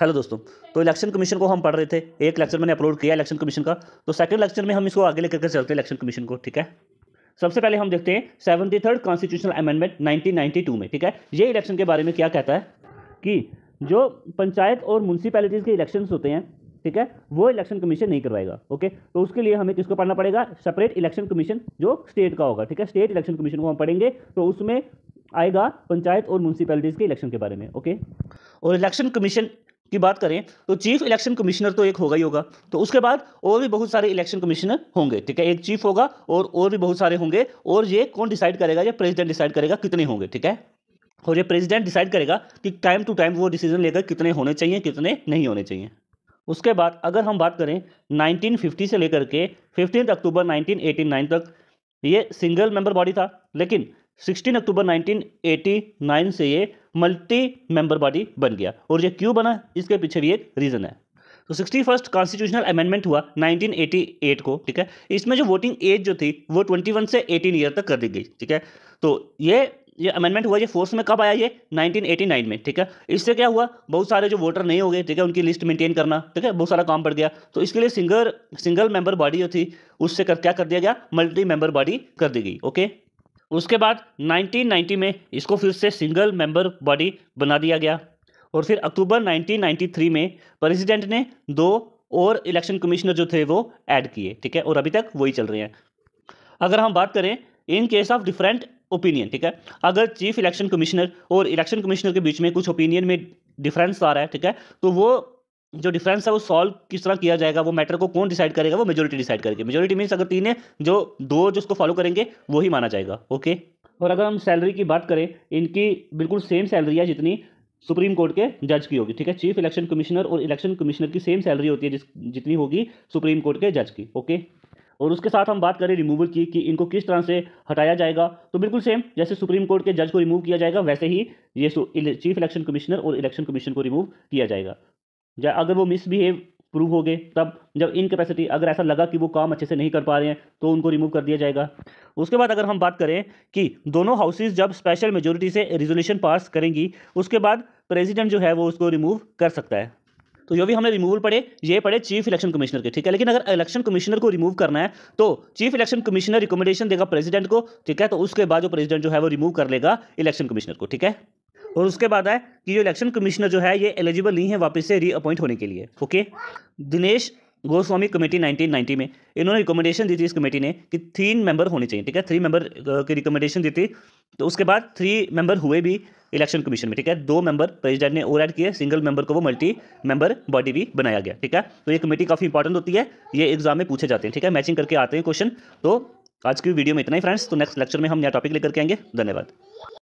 hello दोस्तों तो election commission को हम पढ़ रहे थे एक लेक्चर मैंने अपलोड किया इलेक्शन कमीशन का तो सेकंड लेक्चर में हम इसको आगे लेकर के चलते हैं इलेक्शन कमीशन को ठीक है सबसे पहले हम देखते हैं सेवेंटी थर्ड कॉन्स्टिट्यूशनल अमेंडमेंट 1992 में ठीक है ये इलेक्शन के बारे में क्या कहता है कि जो पंचायत और म्यूनसिपैलिटीज़ के इलेक्शन होते हैं ठीक है वो इलेक्शन कमीशन नहीं करवाएगा ओके तो उसके लिए हमें किसको पढ़ना पड़ेगा सेपरेट इलेक्शन कमीशन जो स्टेट का होगा ठीक है स्टेट इलेक्शन कमीशन को हम पढ़ेंगे तो उसमें आएगा पंचायत और म्यूनसिपैलिटीज़ के इलेक्शन के बारे में ओके और इलेक्शन कमीशन की बात करें तो चीफ इलेक्शन कमिश्नर तो एक होगा ही होगा तो उसके बाद और भी बहुत सारे इलेक्शन कमिश्नर होंगे ठीक है एक चीफ होगा और और भी बहुत सारे होंगे और ये कौन डिसाइड करेगा ये प्रेसिडेंट डिसाइड करेगा कितने होंगे ठीक है और ये प्रेसिडेंट डिसाइड करेगा कि टाइम टू टाइम वो डिसीजन लेकर कितने होने चाहिए कितने नहीं होने चाहिए उसके बाद अगर हम बात करें नाइनटीन से लेकर के फिफ्टीन अक्टूबर नाइनटीन तक ये सिंगल मेंबर बॉडी था लेकिन 16 अक्टूबर 1989 से ये मल्टी मेंबर बॉडी बन गया और ये क्यों बना इसके पीछे भी एक रीज़न है तो सिक्सटी फर्स्ट कॉन्स्टिट्यूशनल अमेंडमेंट हुआ 1988 को ठीक है इसमें जो वोटिंग एज जो थी वो 21 से 18 ईयर तक कर दी गई ठीक है तो ये ये अमेंडमेंट हुआ ये फोर्स में कब आया ये 1989 में ठीक है इससे क्या हुआ बहुत सारे जो वोटर नहीं हो गए ठीक है उनकी लिस्ट मेंटेन करना ठीक है बहुत सारा काम पड़ गया तो इसके लिए सिंगल सिंगल मेंबर बॉडी जो थी उससे कर क्या कर दिया गया मल्टी मेंबर बॉडी कर दी गई ओके उसके बाद 1990 में इसको फिर से सिंगल मेंबर बॉडी बना दिया गया और फिर अक्टूबर 1993 में प्रेसिडेंट ने दो और इलेक्शन कमिश्नर जो थे वो ऐड किए ठीक है और अभी तक वही चल रहे हैं अगर हम बात करें in case of different opinion ठीक है अगर चीफ इलेक्शन कमिश्नर और इलेक्शन कमिश्नर के बीच में कुछ ओपिनियन में डिफरेंस आ रहा है ठीक है तो वो जो डिफरेंस है वो सॉल्व किस तरह किया जाएगा वो मैटर को कौन डिसाइड करेगा वो मेजोरिटी डिसाइड करेगी मेजोरिटी मीन्स अगर तीन है जो दो जो उसको फॉलो करेंगे वो ही माना जाएगा ओके और अगर हम सैलरी की बात करें इनकी बिल्कुल सेम सैलरी है जितनी सुप्रीम कोर्ट के जज की होगी ठीक है चीफ इलेक्शन कमिश्नर और इलेक्शन कमिश्नर की सेम सैलरी होती है जिस जितनी होगी सुप्रीम कोर्ट के जज की ओके और उसके साथ हम बात करें रिमूवल की कि इनको किस तरह से हटाया जाएगा तो बिल्कुल सेम जैसे सुप्रीम कोर्ट के जज को रिमूव किया जाएगा वैसे ही ये चीफ इलेक्शन कमिश्नर और इलेक्शन कमीशन को रिमूव किया जाएगा या अगर वो मिसबिहेव प्रूव हो गए तब जब इनकेपेसिटी अगर ऐसा लगा कि वो काम अच्छे से नहीं कर पा रहे हैं तो उनको रिमूव कर दिया जाएगा उसके बाद अगर हम बात करें कि दोनों हाउसेज जब स्पेशल मेजोरिटी से रिजोल्यूशन पास करेंगी उसके बाद प्रेजिडेंट जो है वो उसको रिमूव कर सकता है तो जो भी हमने रिमूवल पड़े ये पढ़े चीफ इलेक्शन कमिश्नर के ठीक है लेकिन अगर इलेक्शन कमिश्नर को रिमूव करना है तो चीफ इलेक्शन कमिश्नर रिकमेंडेशन देगा प्रेसिडेंट को ठीक है तो उसके बाद जो प्रेसिडेंट जो है वो रिमूव कर लेगा इलेक्शन कमिश्नर को ठीक है और उसके बाद आए कि जो इलेक्शन कमिश्नर जो है ये एलिजिबल नहीं है वापस से रीअपॉइंट होने के लिए ओके दिनेश गोस्वामी कमेटी 1990 में इन्होंने रिकमेंडेशन दी थी इस कमेटी ने कि तीन मेंबर होने चाहिए ठीक है थ्री मेंबर की रिकमेंडेशन दी थी तो उसके बाद थ्री मेंबर हुए भी इलेक्शन कमीशन में ठीक है दो मेंबर प्रेसिडेंट ने ओवर किए सिंगल मेंबर को वो मल्टी मेंबर बॉडी भी बनाया गया ठीक है तो ये कमेटी काफ़ी इंपॉर्टेंट होती है ये एग्जाम में पूछे जाते हैं ठीक है मैचिंग करके आते हैं क्वेश्चन तो आज की वीडियो में इतना ही फ्रेंड्स तो नेक्स्ट लेक्चर में हम नया टॉपिक लेकर के आएंगे धन्यवाद